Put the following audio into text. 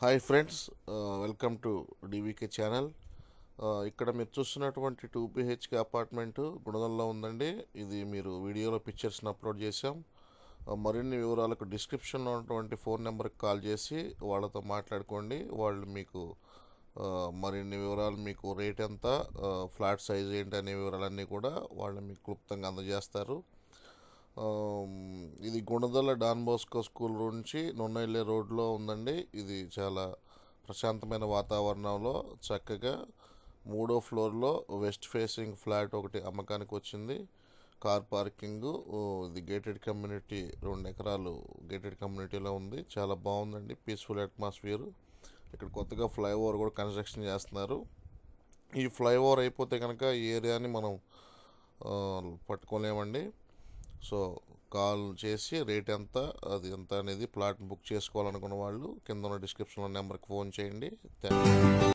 hi friends welcome to DVK channel ఇక్కడ మీరు చూస్తున్నటువంటి టూ బిహెచ్కే అపార్ట్మెంటు గుణదల్లో ఉందండి ఇది మీరు వీడియోలో పిక్చర్స్ని అప్లోడ్ చేశాం uh, మరిన్ని వివరాలకు డిస్క్రిప్షన్లో ఉన్నటువంటి ఫోన్ నెంబర్కి కాల్ చేసి వాళ్ళతో మాట్లాడుకోండి వాళ్ళు మీకు uh, మరిన్ని వివరాలు మీకు రేట్ ఎంత ఫ్లాట్ uh, సైజ్ ఏంటి అనే వివరాలన్నీ కూడా వాళ్ళు మీకు క్లుప్తంగా అందజేస్తారు um, ఇది గుణదల డాన్ బోస్కో స్కూల్ నుంచి నొన్నెళ్ళే రోడ్లో ఉందండి ఇది చాలా ప్రశాంతమైన వాతావరణంలో చక్కగా మూడో ఫ్లోర్లో వెస్ట్ ఫేసింగ్ ఫ్లాట్ ఒకటి అమ్మకానికి వచ్చింది కార్ పార్కింగ్ ఇది గేటెడ్ కమ్యూనిటీ రెండు ఎకరాలు గేటెడ్ కమ్యూనిటీలో ఉంది చాలా బాగుందండి పీస్ఫుల్ అట్మాస్ఫియర్ ఇక్కడ కొత్తగా ఫ్లైఓవర్ కూడా కన్స్ట్రక్షన్ చేస్తున్నారు ఈ ఫ్లైఓవర్ అయిపోతే కనుక ఈ ఏరియాని మనం పట్టుకోలేమండి సో కాల్ చేసి రేట్ ఎంత అది ఎంత అనేది ప్లాట్ బుక్ చేసుకోవాలనుకున్న వాళ్ళు కింద ఉన్న డిస్క్రిప్షన్లో నెంబర్కి ఫోన్ చేయండి థ్యాంక్